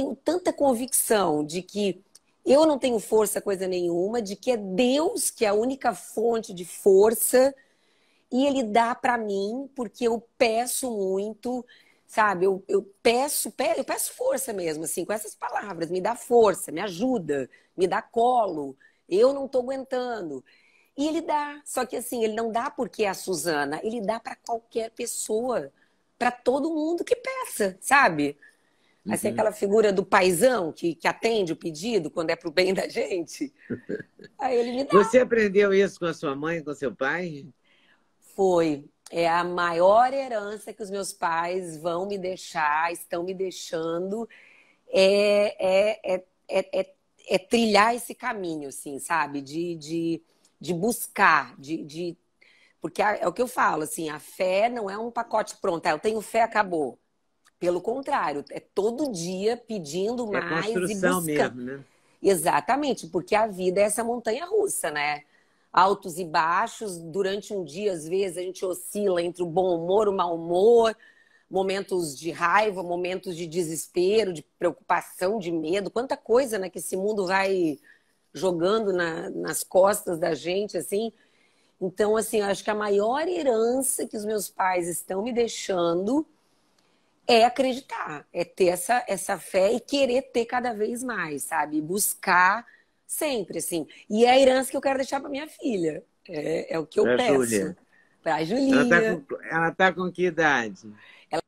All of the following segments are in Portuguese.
tenho tanta convicção de que eu não tenho força coisa nenhuma, de que é Deus que é a única fonte de força e Ele dá para mim porque eu peço muito, sabe? Eu, eu peço, eu peço força mesmo, assim, com essas palavras. Me dá força, me ajuda, me dá colo. Eu não estou aguentando. E ele dá, só que assim, ele não dá porque é a Suzana, ele dá para qualquer pessoa, para todo mundo que peça, sabe? Vai ser aquela figura do paizão que, que atende o pedido quando é pro bem da gente. Aí ele me dá. Você aprendeu isso com a sua mãe, com seu pai? Foi. É a maior herança que os meus pais vão me deixar, estão me deixando. É, é, é, é, é trilhar esse caminho, assim, sabe? De, de, de buscar, de, de... Porque é o que eu falo, assim, a fé não é um pacote pronto. eu tenho fé, acabou. Pelo contrário, é todo dia pedindo é mais é e buscando. Mesmo, né? Exatamente, porque a vida é essa montanha russa, né? Altos e baixos, durante um dia, às vezes, a gente oscila entre o bom humor, o mau humor, momentos de raiva, momentos de desespero, de preocupação, de medo, quanta coisa né, que esse mundo vai jogando na, nas costas da gente, assim. Então, assim, eu acho que a maior herança que os meus pais estão me deixando é acreditar, é ter essa, essa fé e querer ter cada vez mais, sabe? Buscar sempre, assim. E é a herança que eu quero deixar para minha filha. É, é o que eu pra peço. para Pra Julinha. Ela tá, com, ela tá com que idade? Ela...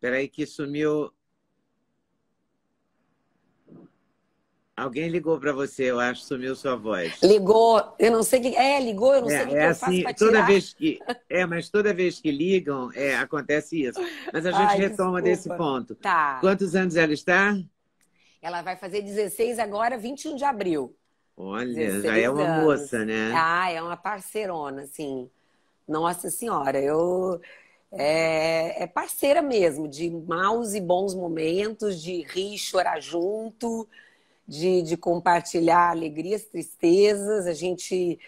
Peraí que sumiu Alguém ligou para você, eu acho, sumiu sua voz. Ligou, eu não sei que. É, ligou, eu não é, sei o que, é que assim, eu faço assim, toda tirar. Vez que, é, mas toda vez que ligam, é, acontece isso. Mas a gente Ai, retoma desculpa. desse ponto. Tá. Quantos anos ela está? Ela vai fazer 16 agora, 21 de abril. Olha, já é uma anos. moça, né? Ah, é uma parceirona, assim. Nossa Senhora, eu. É, é parceira mesmo, de maus e bons momentos, de rir e chorar junto de, de compartilhar alegrias, tristezas, a gente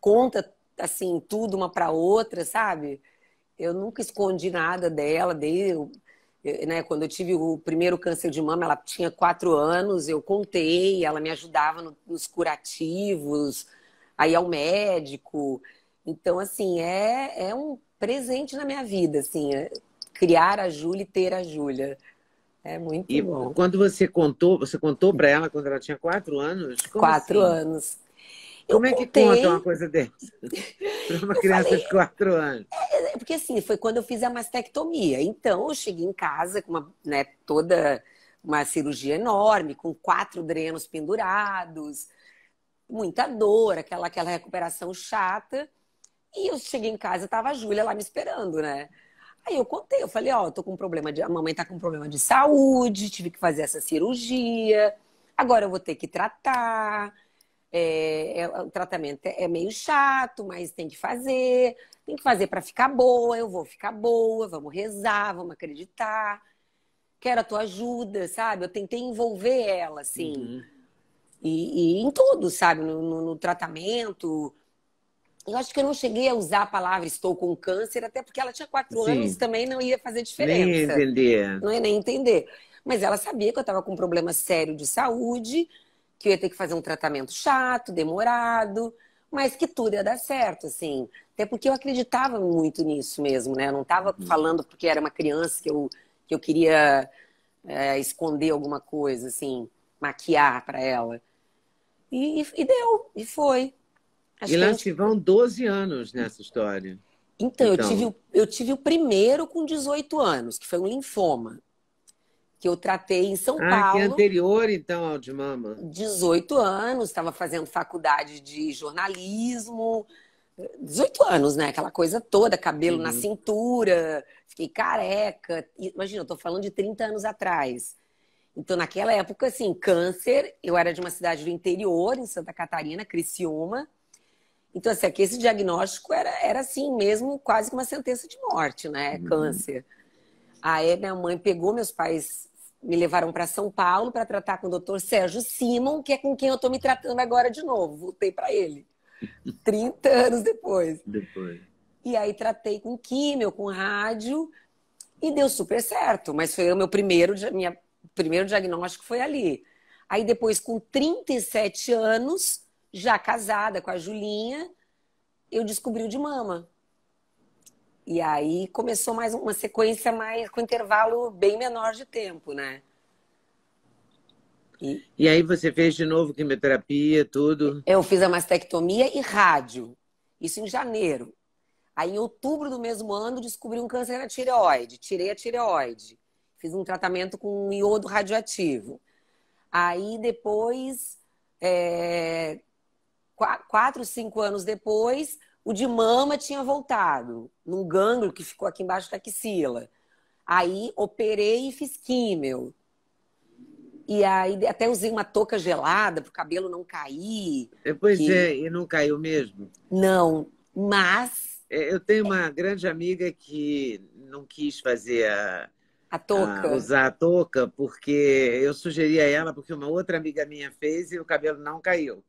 conta assim tudo uma para outra, sabe? Eu nunca escondi nada dela, dei, eu, né, quando eu tive o primeiro câncer de mama, ela tinha quatro anos, eu contei, ela me ajudava no, nos curativos, aí ao médico. Então, assim, é, é um presente na minha vida, assim, é criar a Júlia e ter a Júlia. É muito e bom. Quando você contou, você contou para ela quando ela tinha quatro anos? Como quatro assim? anos. Como é que contei... conta uma coisa dessa? para uma eu criança falei... de quatro anos. É, é, é, porque assim, foi quando eu fiz a mastectomia. Então, eu cheguei em casa com uma, né, toda uma cirurgia enorme, com quatro drenos pendurados, muita dor, aquela, aquela recuperação chata. E eu cheguei em casa, tava a Júlia lá me esperando, né? Aí eu contei, eu falei, ó, oh, tô com um problema de. A mamãe tá com um problema de saúde, tive que fazer essa cirurgia, agora eu vou ter que tratar. É, é, o tratamento é, é meio chato, mas tem que fazer, tem que fazer para ficar boa, eu vou ficar boa, vamos rezar, vamos acreditar. Quero a tua ajuda, sabe? Eu tentei envolver ela, assim. Uhum. E, e, em tudo, sabe? No, no, no tratamento, eu acho que eu não cheguei a usar a palavra estou com câncer, até porque ela tinha quatro Sim. anos e também não ia fazer diferença. Nem entender. Não ia nem entender. Mas ela sabia que eu estava com um problema sério de saúde, que eu ia ter que fazer um tratamento chato, demorado, mas que tudo ia dar certo, assim. Até porque eu acreditava muito nisso mesmo, né? Eu não estava uhum. falando porque era uma criança que eu, que eu queria é, esconder alguma coisa, assim, maquiar para ela. e, e deu, e foi. Acho e lá que... se vão 12 anos nessa história. Então, então, Eu, tive o, eu tive o primeiro com 18 anos, que foi um linfoma. Que eu tratei em São ah, é Paulo. Que anterior, então, ao de mama. 18 anos, estava fazendo faculdade de jornalismo. 18 anos, né? Aquela coisa toda, cabelo uhum. na cintura, fiquei careca. Imagina, eu tô falando de 30 anos atrás. Então, naquela época, assim, câncer, eu era de uma cidade do interior, em Santa Catarina, Criciúma. Então, assim, aqui é esse diagnóstico era, era assim mesmo, quase que uma sentença de morte, né? Uhum. Câncer. Aí minha mãe pegou, meus pais me levaram para São Paulo para tratar com o doutor Sérgio Simon, que é com quem eu estou me tratando agora de novo. Voltei para ele. 30 anos depois. Depois. E aí tratei com químio, com rádio, e deu super certo. Mas foi o meu primeiro, minha, primeiro diagnóstico foi ali. Aí depois, com 37 anos, já casada com a Julinha, eu descobri o de mama. E aí começou mais uma sequência mais com intervalo bem menor de tempo, né? E, e aí você fez de novo quimioterapia, tudo? Eu fiz a mastectomia e rádio. Isso em janeiro. Aí em outubro do mesmo ano descobri um câncer na tireoide. Tirei a tireoide. Fiz um tratamento com um iodo radioativo. Aí depois é, quatro, cinco anos depois, o de mama tinha voltado, num gânglio que ficou aqui embaixo da axila. Aí operei e fiz químio. E aí até usei uma touca gelada para o cabelo não cair. É, pois que... é, e não caiu mesmo? Não, mas. É, eu tenho uma grande amiga que não quis fazer a. A touca. usar a touca, porque eu sugeri a ela, porque uma outra amiga minha fez e o cabelo não caiu.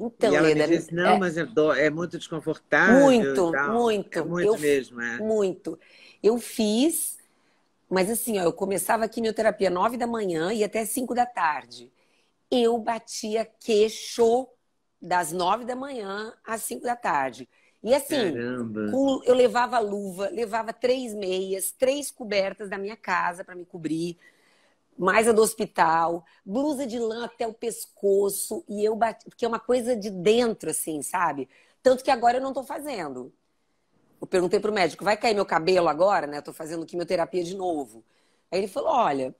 Então, e ela Leda, não, é... mas é, do... é, muito desconfortável. Muito, muito. É muito eu, mesmo, é. Muito. Eu fiz, mas assim, ó, eu começava a quimioterapia nove da manhã e até cinco da tarde. Eu batia queixo das nove da manhã às cinco da tarde. E assim, com, eu levava luva, levava três meias, três cobertas da minha casa para me cobrir mais a do hospital, blusa de lã até o pescoço, e eu bati, porque é uma coisa de dentro, assim, sabe? Tanto que agora eu não tô fazendo. Eu perguntei pro médico, vai cair meu cabelo agora, né? Eu tô fazendo quimioterapia de novo. Aí ele falou, olha,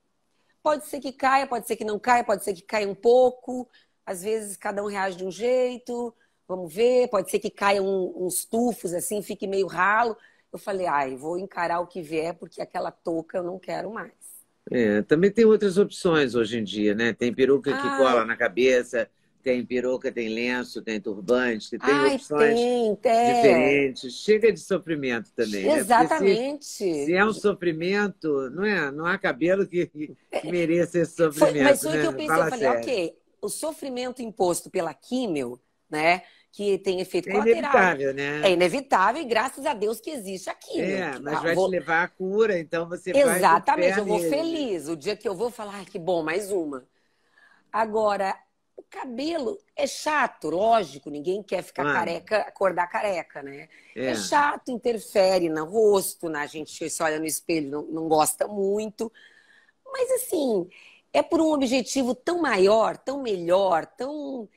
pode ser que caia, pode ser que não caia, pode ser que caia um pouco, às vezes cada um reage de um jeito, vamos ver, pode ser que caia um, uns tufos, assim, fique meio ralo. Eu falei, ai, vou encarar o que vier, porque aquela touca eu não quero mais. É, também tem outras opções hoje em dia, né? Tem peruca ah. que cola na cabeça, tem peruca, tem lenço, tem turbante, tem Ai, opções tem, tem. diferentes. Chega de sofrimento também. Né? Exatamente. Né? Se, se, é um sofrimento, não é? Não há cabelo que, que é, mereça esse sofrimento. Foi, mas foi né? que eu pensei, Fala eu falei, sério. ok, o sofrimento imposto pela químio, né? que tem efeito é colateral. É inevitável, né? É inevitável e graças a Deus que existe aquilo. É, que, mas ah, vai vou... te levar à cura, então você Exatamente, vai eu vou feliz. O dia que eu vou falar, ah, que bom, mais uma. Agora, o cabelo é chato, lógico, ninguém quer ficar ah. careca, acordar careca, né? É. é. chato, interfere no rosto, na gente se olha no espelho, não, não gosta muito. Mas assim, é por um objetivo tão maior, tão melhor, tão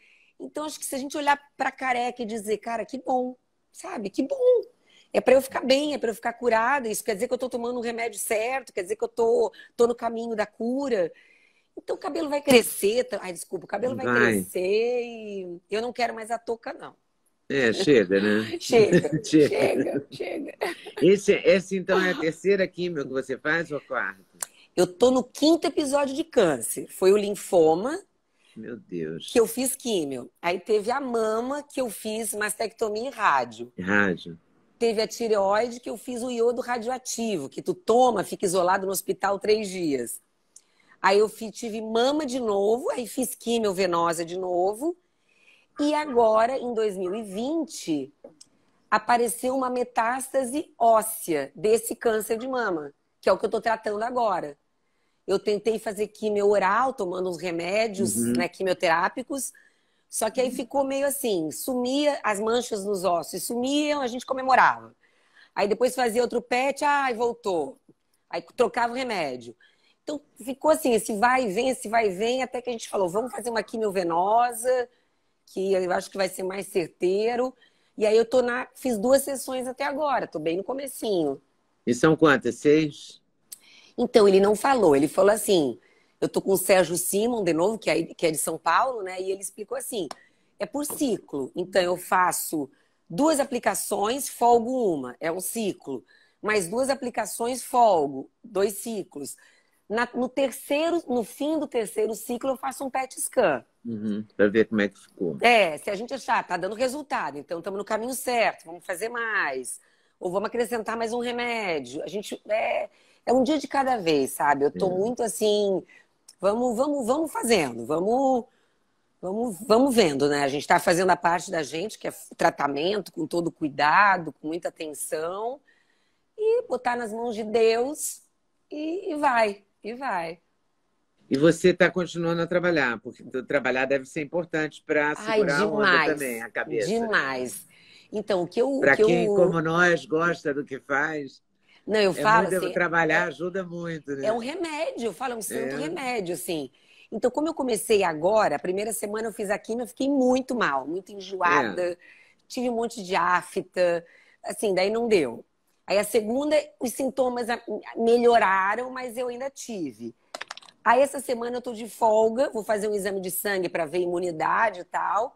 então, acho que se a gente olhar para careca e dizer, cara, que bom, sabe? Que bom. É para eu ficar bem, é para eu ficar curada. Isso quer dizer que eu estou tomando o remédio certo, quer dizer que eu tô, tô no caminho da cura. Então o cabelo vai crescer. Ai, desculpa, o cabelo vai, vai crescer e eu não quero mais a touca, não. É, chega, né? chega, chega, chega. Esse, esse, então, é a terceira química que você faz ou a quarta? Eu tô no quinto episódio de câncer. Foi o linfoma, meu Deus. Que eu fiz químio. Aí teve a mama, que eu fiz mastectomia e rádio. Rádio. Teve a tireoide, que eu fiz o iodo radioativo, que tu toma, fica isolado no hospital três dias. Aí eu fiz, tive mama de novo, aí fiz químio venosa de novo. E agora, em 2020, apareceu uma metástase óssea desse câncer de mama, que é o que eu estou tratando agora. Eu tentei fazer quimio oral, tomando uns remédios uhum. né, quimioterápicos. Só que aí ficou meio assim, sumia as manchas nos ossos, sumiam, a gente comemorava. Aí depois fazia outro PET, ai, voltou. Aí trocava o remédio. Então ficou assim, esse vai e vem, esse vai e vem, até que a gente falou, vamos fazer uma quimiovenosa, que eu acho que vai ser mais certeiro. E aí eu tô na, fiz duas sessões até agora, tô bem no comecinho. E são quantas? Seis? Então, ele não falou, ele falou assim. Eu tô com o Sérgio Simon, de novo, é que é, de São Paulo, né? E ele explicou assim: é por ciclo. Então, eu faço duas aplicações, folgo uma, é um ciclo. Mais duas aplicações, folgo, dois ciclos. Na, no terceiro, no fim do terceiro ciclo, eu faço um PET scan. Uhum, para ver como é que ficou. É, se a gente achar, tá dando resultado, então estamos no caminho certo, vamos fazer mais. Ou vamos acrescentar mais um remédio. A gente. É, é um dia de cada vez, sabe? Eu tô é. muito assim, vamos, vamos, vamos fazendo, vamos, vamos, vamos vendo, né? A gente está fazendo a parte da gente, que é tratamento com todo cuidado, com muita atenção, e botar nas mãos de Deus e, e vai, e vai. E você está continuando a trabalhar, porque trabalhar deve ser importante para segurar Ai, demais, a também, a cabeça. Demais. Então, o que eu. Para que quem, eu... como nós, gosta do que faz. Não, eu é falo muito, assim, trabalhar é, ajuda muito, né? É um remédio, eu falo, é um santo é. remédio, assim. Então, como eu comecei agora, a primeira semana eu fiz a química, eu fiquei muito mal, muito enjoada, é. tive um monte de afta, assim, daí não deu. Aí a segunda, os sintomas melhoraram, mas eu ainda tive. Aí essa semana eu tô de folga, vou fazer um exame de sangue para ver imunidade e tal.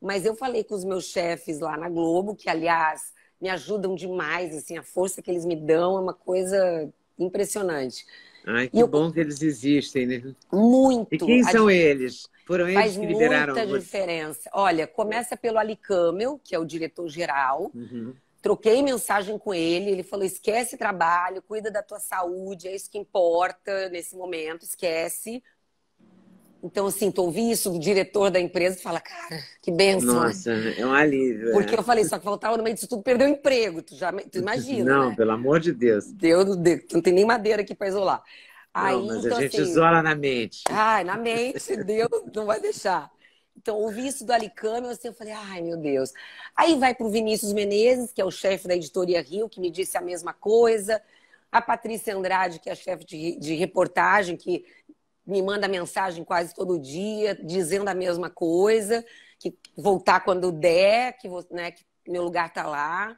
Mas eu falei com os meus chefes lá na Globo, que aliás me ajudam demais, assim, a força que eles me dão é uma coisa impressionante. Ai, que eu... bom que eles existem, né? Muito. E quem são a... eles? Foram eles Faz que liberaram muita você. diferença. Olha, começa pelo Alicamel que é o diretor-geral. Uhum. Troquei mensagem com ele, ele falou: esquece trabalho, cuida da tua saúde, é isso que importa nesse momento, esquece. Então, assim, tu ouvi isso do diretor da empresa e fala, cara, que benção. Nossa, é um alívio. É. Porque é. eu falei, só que faltava no meio disso tudo, perdeu o emprego, tu já tu imagina. Não, né? pelo amor de Deus. Deus, Deus. Tu não tem nem madeira aqui para isolar. Aí, não, mas então, a gente assim, isola na mente. Ai, na mente, Deus não vai deixar. Então, ouvi isso do eu assim, eu falei, ai, meu Deus. Aí vai para o Vinícius Menezes, que é o chefe da Editoria Rio, que me disse a mesma coisa. A Patrícia Andrade, que é a chefe de, de reportagem, que me manda mensagem quase todo dia, dizendo a mesma coisa, que voltar quando der, que, né, que meu lugar tá lá.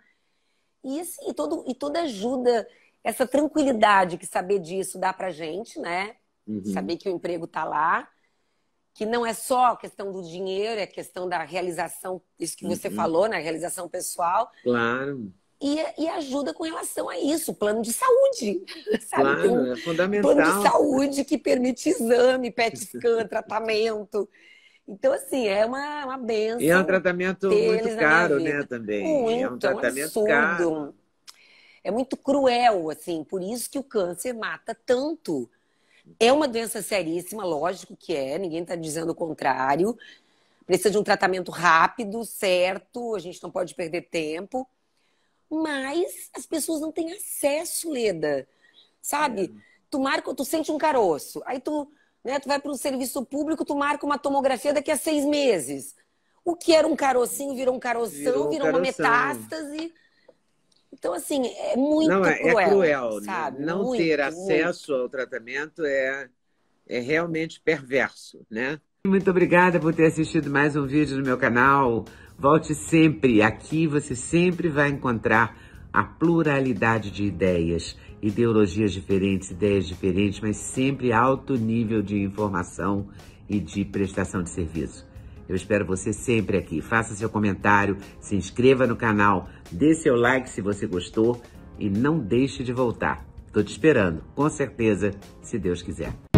E assim, e todo, e toda ajuda, essa tranquilidade que saber disso dá pra gente, né? Uhum. Saber que o emprego tá lá, que não é só questão do dinheiro, é questão da realização, isso que uhum. você falou, né? Realização pessoal. Claro e, e ajuda com relação a isso, plano de saúde. Sabe? Claro, um é fundamental. Plano de saúde que permite exame, PET scan, tratamento. Então, assim, é uma, uma benção. E é um tratamento muito caro, né, também. Muito, é um tratamento é um caro. É muito cruel, assim, por isso que o câncer mata tanto. É uma doença seríssima, lógico que é, ninguém está dizendo o contrário. Precisa de um tratamento rápido, certo, a gente não pode perder tempo mas as pessoas não têm acesso, Leda. Sabe? É. Tu marca, tu sente um caroço, aí tu, né, tu vai para um serviço público, tu marca uma tomografia daqui a seis meses. O que era um carocinho virou um caroção, virou, virou caroção. uma metástase. Então, assim, é muito não, é, cruel. É cruel, né? sabe? Né? Não muito, ter acesso muito. ao tratamento é, é realmente perverso, né? Muito obrigada por ter assistido mais um vídeo no meu canal. Volte sempre, aqui você sempre vai encontrar a pluralidade de ideias, ideologias diferentes, ideias diferentes, mas sempre alto nível de informação e de prestação de serviço. Eu espero você sempre aqui. Faça seu comentário, se inscreva no canal, dê seu like se você gostou e não deixe de voltar. Estou te esperando, com certeza, se Deus quiser.